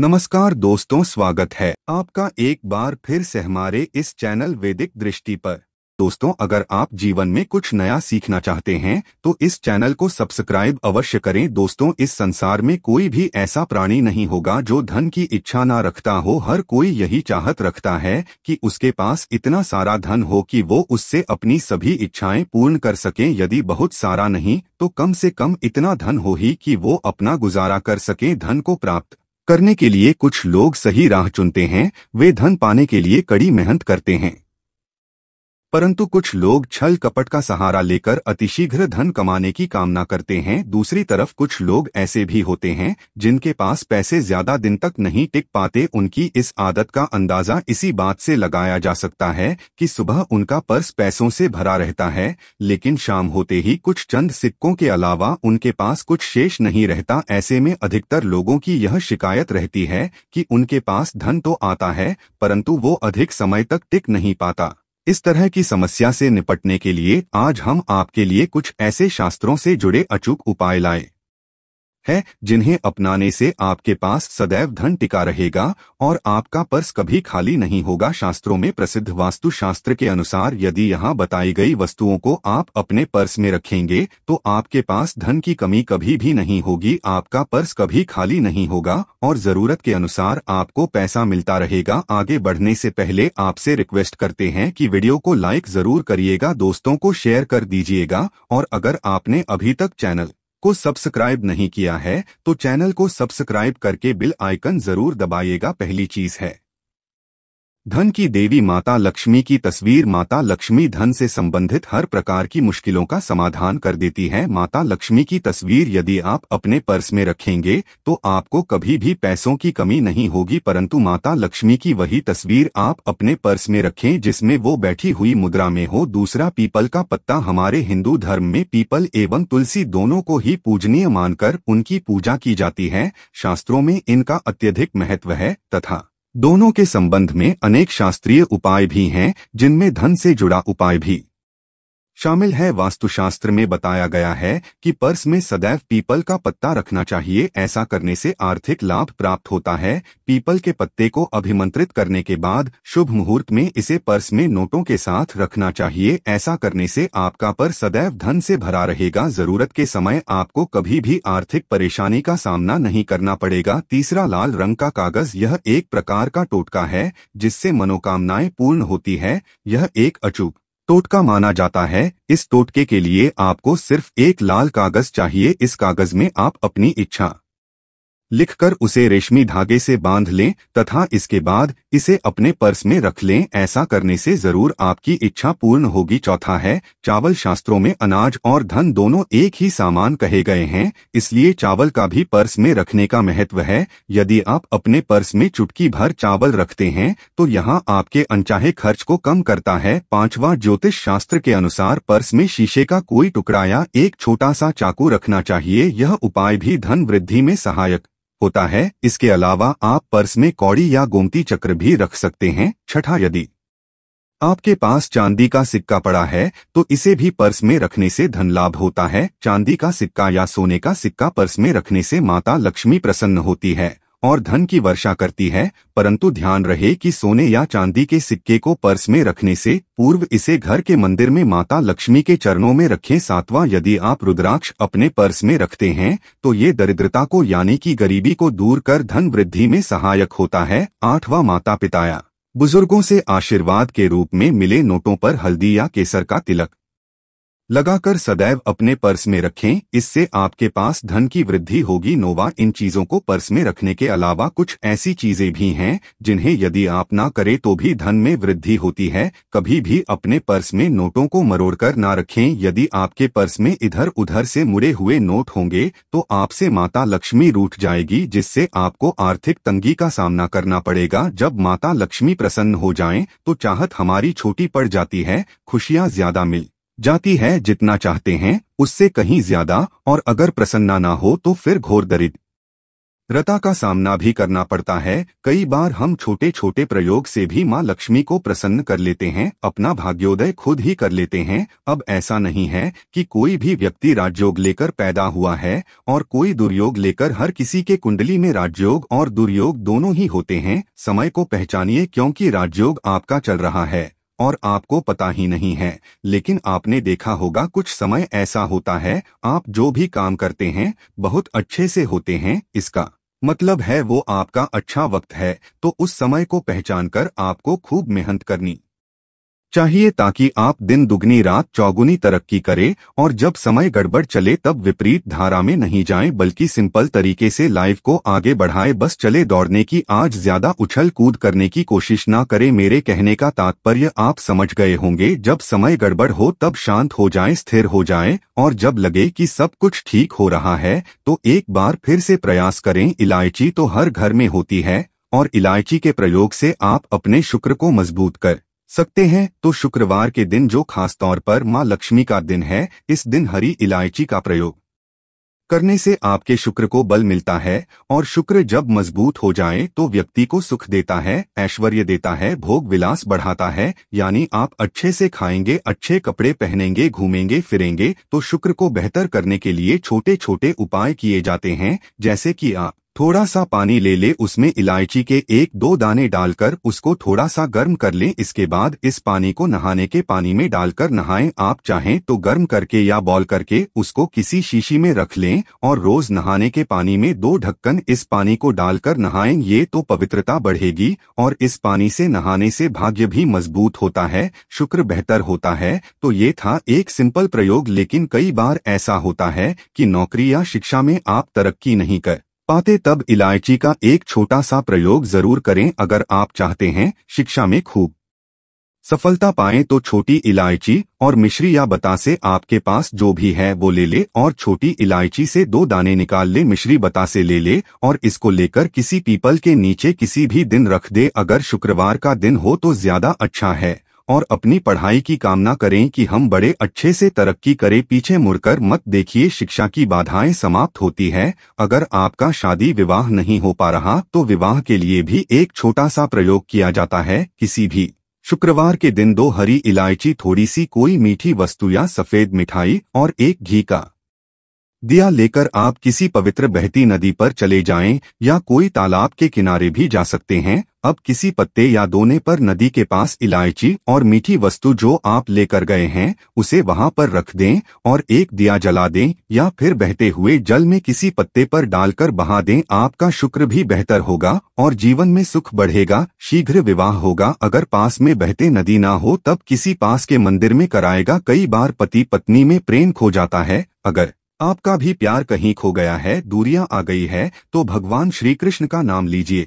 नमस्कार दोस्तों स्वागत है आपका एक बार फिर से हमारे इस चैनल वैदिक दृष्टि पर दोस्तों अगर आप जीवन में कुछ नया सीखना चाहते हैं तो इस चैनल को सब्सक्राइब अवश्य करें दोस्तों इस संसार में कोई भी ऐसा प्राणी नहीं होगा जो धन की इच्छा ना रखता हो हर कोई यही चाहत रखता है कि उसके पास इतना सारा धन हो कि वो उससे अपनी सभी इच्छाएं पूर्ण कर सके यदि बहुत सारा नहीं तो कम से कम इतना धन हो ही कि वो अपना गुजारा कर सके धन को प्राप्त करने के लिए कुछ लोग सही राह चुनते हैं वे धन पाने के लिए कड़ी मेहनत करते हैं परंतु कुछ लोग छल कपट का सहारा लेकर अतिशीघ्र धन कमाने की कामना करते हैं दूसरी तरफ कुछ लोग ऐसे भी होते हैं जिनके पास पैसे ज्यादा दिन तक नहीं टिक पाते उनकी इस आदत का अंदाजा इसी बात से लगाया जा सकता है कि सुबह उनका पर्स पैसों से भरा रहता है लेकिन शाम होते ही कुछ चंद सिक्कों के अलावा उनके पास कुछ शेष नहीं रहता ऐसे में अधिकतर लोगों की यह शिकायत रहती है की उनके पास धन तो आता है परन्तु वो अधिक समय तक टिक नहीं पाता इस तरह की समस्या से निपटने के लिए आज हम आपके लिए कुछ ऐसे शास्त्रों से जुड़े अचूक उपाय लाए है जिन्हें अपनाने से आपके पास सदैव धन टिका रहेगा और आपका पर्स कभी खाली नहीं होगा शास्त्रों में प्रसिद्ध वास्तु शास्त्र के अनुसार यदि यहाँ बताई गई वस्तुओं को आप अपने पर्स में रखेंगे तो आपके पास धन की कमी कभी भी नहीं होगी आपका पर्स कभी खाली नहीं होगा और जरूरत के अनुसार आपको पैसा मिलता रहेगा आगे बढ़ने से पहले आपसे रिक्वेस्ट करते हैं कि वीडियो को लाइक जरूर करिएगा दोस्तों को शेयर कर दीजिएगा और अगर आपने अभी तक चैनल को सब्सक्राइब नहीं किया है तो चैनल को सब्सक्राइब करके बिल आइकन जरूर दबाइएगा पहली चीज है धन की देवी माता लक्ष्मी की तस्वीर माता लक्ष्मी धन से संबंधित हर प्रकार की मुश्किलों का समाधान कर देती है माता लक्ष्मी की तस्वीर यदि आप अपने पर्स में रखेंगे तो आपको कभी भी पैसों की कमी नहीं होगी परंतु माता लक्ष्मी की वही तस्वीर आप अपने पर्स में रखें जिसमें वो बैठी हुई मुद्रा में हो दूसरा पीपल का पत्ता हमारे हिंदू धर्म में पीपल एवं तुलसी दोनों को ही पूजनीय मानकर उनकी पूजा की जाती है शास्त्रों में इनका अत्यधिक महत्व है तथा दोनों के संबंध में अनेक शास्त्रीय उपाय भी हैं जिनमें धन से जुड़ा उपाय भी शामिल है वास्तुशास्त्र में बताया गया है कि पर्स में सदैव पीपल का पत्ता रखना चाहिए ऐसा करने से आर्थिक लाभ प्राप्त होता है पीपल के पत्ते को अभिमंत्रित करने के बाद शुभ मुहूर्त में इसे पर्स में नोटों के साथ रखना चाहिए ऐसा करने से आपका पर्स सदैव धन से भरा रहेगा जरूरत के समय आपको कभी भी आर्थिक परेशानी का सामना नहीं करना पड़ेगा तीसरा लाल रंग का कागज यह एक प्रकार का टोटका है जिससे मनोकामनाएं पूर्ण होती है यह एक अचूक टोटका माना जाता है इस टोटके के लिए आपको सिर्फ एक लाल कागज चाहिए इस कागज में आप अपनी इच्छा लिखकर उसे रेशमी धागे से बांध लें तथा इसके बाद इसे अपने पर्स में रख लें ऐसा करने से जरूर आपकी इच्छा पूर्ण होगी चौथा है चावल शास्त्रों में अनाज और धन दोनों एक ही सामान कहे गए हैं इसलिए चावल का भी पर्स में रखने का महत्व है यदि आप अपने पर्स में चुटकी भर चावल रखते हैं तो यहाँ आपके अनचाहे खर्च को कम करता है पांचवा ज्योतिष शास्त्र के अनुसार पर्स में शीशे का कोई टुकड़ा या एक छोटा सा चाकू रखना चाहिए यह उपाय भी धन वृद्धि में सहायक होता है इसके अलावा आप पर्स में कौड़ी या गोमती चक्र भी रख सकते हैं छठा यदि आपके पास चांदी का सिक्का पड़ा है तो इसे भी पर्स में रखने से धन लाभ होता है चांदी का सिक्का या सोने का सिक्का पर्स में रखने से माता लक्ष्मी प्रसन्न होती है और धन की वर्षा करती है परंतु ध्यान रहे कि सोने या चांदी के सिक्के को पर्स में रखने से पूर्व इसे घर के मंदिर में माता लक्ष्मी के चरणों में रखें सातवां यदि आप रुद्राक्ष अपने पर्स में रखते हैं तो ये दरिद्रता को यानी कि गरीबी को दूर कर धन वृद्धि में सहायक होता है आठवां माता पिताया बुजुर्गों से आशीर्वाद के रूप में मिले नोटों पर हल्दी या केसर का तिलक लगाकर सदैव अपने पर्स में रखें इससे आपके पास धन की वृद्धि होगी नोवा इन चीज़ों को पर्स में रखने के अलावा कुछ ऐसी चीज़ें भी हैं जिन्हें यदि आप ना करें तो भी धन में वृद्धि होती है कभी भी अपने पर्स में नोटों को मरोड़कर ना रखें यदि आपके पर्स में इधर उधर से मुड़े हुए नोट होंगे तो आपसे माता लक्ष्मी रूठ जाएगी जिससे आपको आर्थिक तंगी का सामना करना पड़ेगा जब माता लक्ष्मी प्रसन्न हो जाए तो चाहत हमारी छोटी पड़ जाती है खुशियाँ ज्यादा मिल जाती है जितना चाहते हैं उससे कहीं ज्यादा और अगर प्रसन्ना ना हो तो फिर घोर दरिद रता का सामना भी करना पड़ता है कई बार हम छोटे छोटे प्रयोग से भी माँ लक्ष्मी को प्रसन्न कर लेते हैं अपना भाग्योदय खुद ही कर लेते हैं अब ऐसा नहीं है कि कोई भी व्यक्ति राजयोग लेकर पैदा हुआ है और कोई दुर्योग लेकर हर किसी के कुंडली में राजयोग और दुर्योग दोनों ही होते हैं समय को पहचानिए क्योंकि राजयोग आपका चल रहा है और आपको पता ही नहीं है लेकिन आपने देखा होगा कुछ समय ऐसा होता है आप जो भी काम करते हैं बहुत अच्छे से होते हैं इसका मतलब है वो आपका अच्छा वक्त है तो उस समय को पहचान कर आपको खूब मेहनत करनी चाहिए ताकि आप दिन दुगनी रात चौगुनी तरक्की करें और जब समय गड़बड़ चले तब विपरीत धारा में नहीं जाएं बल्कि सिंपल तरीके से लाइफ को आगे बढ़ाएं बस चले दौड़ने की आज ज्यादा उछल कूद करने की कोशिश ना करें मेरे कहने का तात्पर्य आप समझ गए होंगे जब समय गड़बड़ हो तब शांत हो जाएं स्थिर हो जाएं और जब लगे कि सब कुछ ठीक हो रहा है तो एक बार फिर से प्रयास करें इलायची तो हर घर में होती है और इलायची के प्रयोग से आप अपने शुक्र को मजबूत कर सकते हैं तो शुक्रवार के दिन जो खास तौर पर मां लक्ष्मी का दिन है इस दिन हरी इलायची का प्रयोग करने से आपके शुक्र को बल मिलता है और शुक्र जब मजबूत हो जाए तो व्यक्ति को सुख देता है ऐश्वर्य देता है भोग विलास बढ़ाता है यानी आप अच्छे से खाएंगे अच्छे कपड़े पहनेंगे घूमेंगे फिरेंगे तो शुक्र को बेहतर करने के लिए छोटे छोटे उपाय किए जाते हैं जैसे कि आप थोड़ा सा पानी ले ले उसमें इलायची के एक दो दाने डालकर उसको थोड़ा सा गर्म कर ले इसके बाद इस पानी को नहाने के पानी में डालकर नहाएं आप चाहें तो गर्म करके या बॉल करके उसको किसी शीशी में रख लें और रोज नहाने के पानी में दो ढक्कन इस पानी को डालकर नहाएं ये तो पवित्रता बढ़ेगी और इस पानी से नहाने से भाग्य भी मजबूत होता है शुक्र बेहतर होता है तो ये था एक सिंपल प्रयोग लेकिन कई बार ऐसा होता है की नौकरी या शिक्षा में आप तरक्की नहीं कर पाते तब इलायची का एक छोटा सा प्रयोग जरूर करें अगर आप चाहते हैं शिक्षा में खूब सफलता पाएं तो छोटी इलायची और मिश्री या बतासे आपके पास जो भी है वो ले ले और छोटी इलायची से दो दाने निकाल ले मिश्री बतासे ले ले और इसको लेकर किसी पीपल के नीचे किसी भी दिन रख दे अगर शुक्रवार का दिन हो तो ज्यादा अच्छा है और अपनी पढ़ाई की कामना करें कि हम बड़े अच्छे से तरक्की करें पीछे मुड़कर मत देखिए शिक्षा की बाधाएं समाप्त होती है अगर आपका शादी विवाह नहीं हो पा रहा तो विवाह के लिए भी एक छोटा सा प्रयोग किया जाता है किसी भी शुक्रवार के दिन दो हरी इलायची थोड़ी सी कोई मीठी वस्तु या सफेद मिठाई और एक घी का दिया लेकर आप किसी पवित्र बहती नदी पर चले जाएं या कोई तालाब के किनारे भी जा सकते हैं अब किसी पत्ते या दोने पर नदी के पास इलायची और मीठी वस्तु जो आप लेकर गए हैं उसे वहां पर रख दें और एक दिया जला दें या फिर बहते हुए जल में किसी पत्ते पर डालकर बहा दें आपका शुक्र भी बेहतर होगा और जीवन में सुख बढ़ेगा शीघ्र विवाह होगा अगर पास में बहते नदी ना हो तब किसी पास के मंदिर में कराएगा कई बार पति पत्नी में प्रेम खो जाता है अगर आपका भी प्यार कहीं खो गया है दूरियां आ गई है तो भगवान श्री कृष्ण का नाम लीजिए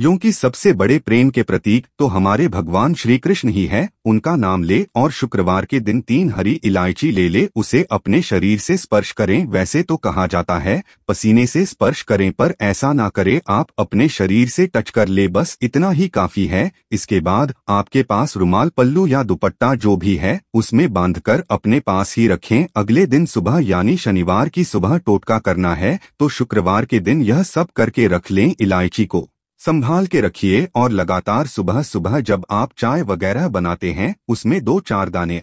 क्योंकि सबसे बड़े प्रेम के प्रतीक तो हमारे भगवान श्री कृष्ण ही है उनका नाम ले और शुक्रवार के दिन तीन हरी इलायची ले ले उसे अपने शरीर से स्पर्श करें वैसे तो कहा जाता है पसीने से स्पर्श करें पर ऐसा ना करें आप अपने शरीर से टच कर ले बस इतना ही काफी है इसके बाद आपके पास रुमाल पल्लू या दुपट्टा जो भी है उसमें बांध अपने पास ही रखे अगले दिन सुबह यानी शनिवार की सुबह टोटका करना है तो शुक्रवार के दिन यह सब करके रख ले इलायची को संभाल के रखिए और लगातार सुबह सुबह जब आप चाय वगैरह बनाते हैं उसमें दो चार दाने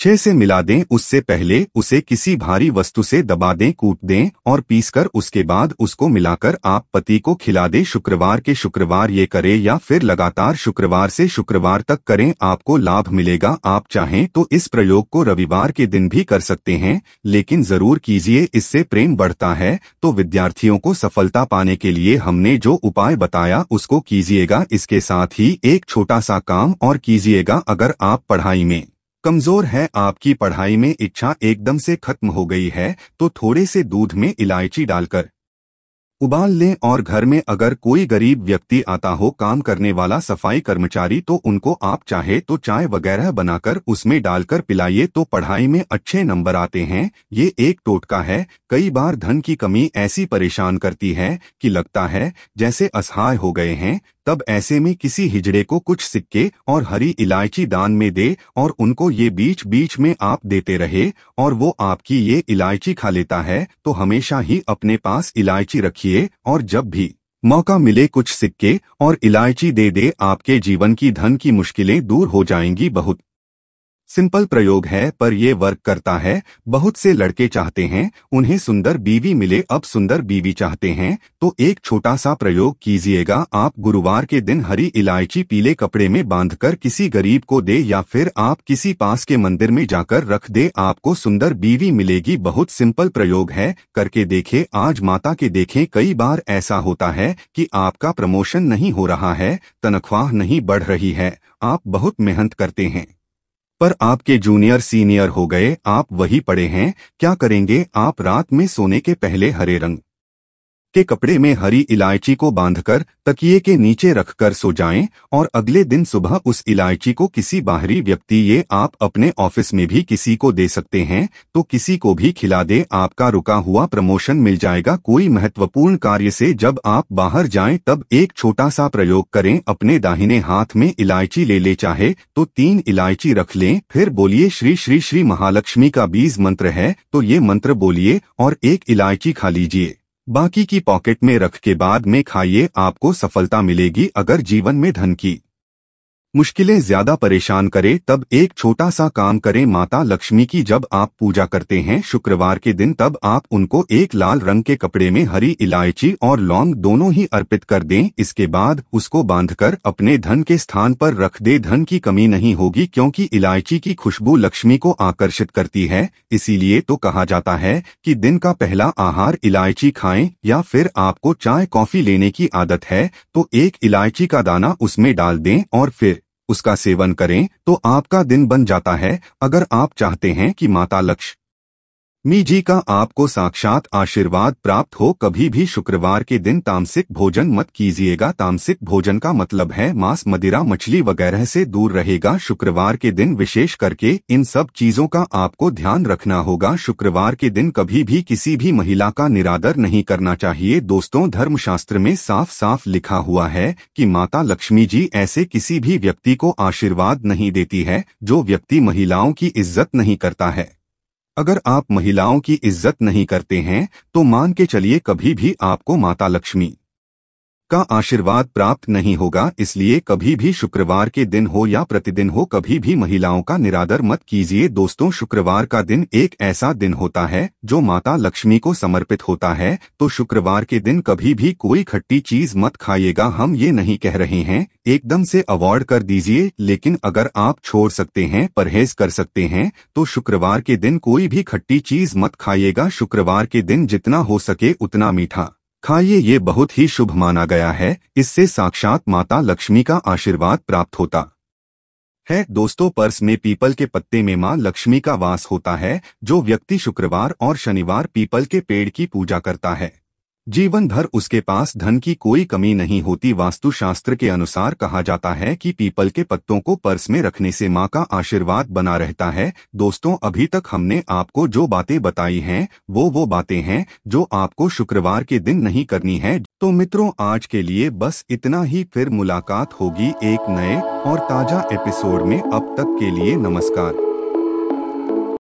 अच्छे से मिला दें उससे पहले उसे किसी भारी वस्तु से दबा दें कूट दें और पीसकर उसके बाद उसको मिलाकर आप पति को खिला दें शुक्रवार के शुक्रवार ये करें या फिर लगातार शुक्रवार से शुक्रवार तक करें आपको लाभ मिलेगा आप चाहें तो इस प्रयोग को रविवार के दिन भी कर सकते हैं लेकिन जरूर कीजिए इससे प्रेम बढ़ता है तो विद्यार्थियों को सफलता पाने के लिए हमने जो उपाय बताया उसको कीजिएगा इसके साथ ही एक छोटा सा काम और कीजिएगा अगर आप पढ़ाई में कमजोर है आपकी पढ़ाई में इच्छा एकदम से खत्म हो गई है तो थोड़े से दूध में इलायची डालकर उबाल लें और घर में अगर कोई गरीब व्यक्ति आता हो काम करने वाला सफाई कर्मचारी तो उनको आप चाहे तो चाय वगैरह बनाकर उसमें डालकर पिलाइए तो पढ़ाई में अच्छे नंबर आते हैं ये एक टोटका है कई बार धन की कमी ऐसी परेशान करती है कि लगता है जैसे असहाय हो गए हैं तब ऐसे में किसी हिजड़े को कुछ सिक्के और हरी इलायची दान में दे और उनको ये बीच बीच में आप देते रहे और वो आपकी ये इलायची खा लेता है तो हमेशा ही अपने पास इलायची रखिए और जब भी मौका मिले कुछ सिक्के और इलायची दे दे आपके जीवन की धन की मुश्किलें दूर हो जाएंगी बहुत सिंपल प्रयोग है पर ये वर्क करता है बहुत से लड़के चाहते हैं उन्हें सुंदर बीवी मिले अब सुंदर बीवी चाहते हैं तो एक छोटा सा प्रयोग कीजिएगा आप गुरुवार के दिन हरी इलायची पीले कपड़े में बांधकर किसी गरीब को दे या फिर आप किसी पास के मंदिर में जाकर रख दे आपको सुंदर बीवी मिलेगी बहुत सिंपल प्रयोग है करके देखे आज माता के देखे कई बार ऐसा होता है की आपका प्रमोशन नहीं हो रहा है तनख्वाह नहीं बढ़ रही है आप बहुत मेहनत करते हैं पर आपके जूनियर सीनियर हो गए आप वही पड़े हैं क्या करेंगे आप रात में सोने के पहले हरे रंग के कपड़े में हरी इलायची को बांधकर तकिए के नीचे रखकर सो जाएं और अगले दिन सुबह उस इलायची को किसी बाहरी व्यक्ति ये आप अपने ऑफिस में भी किसी को दे सकते हैं तो किसी को भी खिला दे आपका रुका हुआ प्रमोशन मिल जाएगा कोई महत्वपूर्ण कार्य से जब आप बाहर जाएं तब एक छोटा सा प्रयोग करें अपने दाहिने हाथ में इलायची ले ले चाहे तो तीन इलायची रख लें फिर बोलिए श्री श्री श्री महालक्ष्मी का बीज मंत्र है तो ये मंत्र बोलिए और एक इलायची खा लीजिए बाकी की पॉकेट में रख के बाद में खाइए आपको सफलता मिलेगी अगर जीवन में धन की मुश्किलें ज्यादा परेशान करें तब एक छोटा सा काम करें माता लक्ष्मी की जब आप पूजा करते हैं शुक्रवार के दिन तब आप उनको एक लाल रंग के कपड़े में हरी इलायची और लौंग दोनों ही अर्पित कर दें इसके बाद उसको बांधकर अपने धन के स्थान पर रख दे धन की कमी नहीं होगी क्योंकि इलायची की खुशबू लक्ष्मी को आकर्षित करती है इसीलिए तो कहा जाता है की दिन का पहला आहार इलायची खाए या फिर आपको चाय कॉफी लेने की आदत है तो एक इलायची का दाना उसमें डाल दें और फिर उसका सेवन करें तो आपका दिन बन जाता है अगर आप चाहते हैं कि माता लक्ष्य मी जी का आपको साक्षात आशीर्वाद प्राप्त हो कभी भी शुक्रवार के दिन तामसिक भोजन मत कीजिएगा तामसिक भोजन का मतलब है मांस मदिरा मछली वगैरह से दूर रहेगा शुक्रवार के दिन विशेष करके इन सब चीजों का आपको ध्यान रखना होगा शुक्रवार के दिन कभी भी किसी भी महिला का निरादर नहीं करना चाहिए दोस्तों धर्मशास्त्र में साफ साफ लिखा हुआ है की माता लक्ष्मी जी ऐसे किसी भी व्यक्ति को आशीर्वाद नहीं देती है जो व्यक्ति महिलाओं की इज्जत नहीं करता है अगर आप महिलाओं की इज्जत नहीं करते हैं तो मान के चलिए कभी भी आपको माता लक्ष्मी का आशीर्वाद प्राप्त नहीं होगा इसलिए कभी भी शुक्रवार के दिन हो या प्रतिदिन हो कभी भी महिलाओं का निरादर मत कीजिए दोस्तों शुक्रवार का दिन एक ऐसा दिन होता है जो माता लक्ष्मी को समर्पित होता है तो शुक्रवार के दिन कभी भी कोई खट्टी चीज मत खाइएगा हम ये नहीं कह रहे हैं एकदम से अवॉर्ड कर दीजिए लेकिन अगर आप छोड़ सकते हैं परहेज कर सकते हैं तो शुक्रवार के दिन कोई भी खट्टी चीज मत खाइएगा शुक्रवार के दिन जितना हो सके उतना मीठा खाइए ये बहुत ही शुभ माना गया है इससे साक्षात माता लक्ष्मी का आशीर्वाद प्राप्त होता है दोस्तों पर्स में पीपल के पत्ते में मां लक्ष्मी का वास होता है जो व्यक्ति शुक्रवार और शनिवार पीपल के पेड़ की पूजा करता है जीवन भर उसके पास धन की कोई कमी नहीं होती वास्तुशास्त्र के अनुसार कहा जाता है कि पीपल के पत्तों को पर्स में रखने से माँ का आशीर्वाद बना रहता है दोस्तों अभी तक हमने आपको जो बातें बताई हैं वो वो बातें हैं जो आपको शुक्रवार के दिन नहीं करनी है तो मित्रों आज के लिए बस इतना ही फिर मुलाकात होगी एक नए और ताज़ा एपिसोड में अब तक के लिए नमस्कार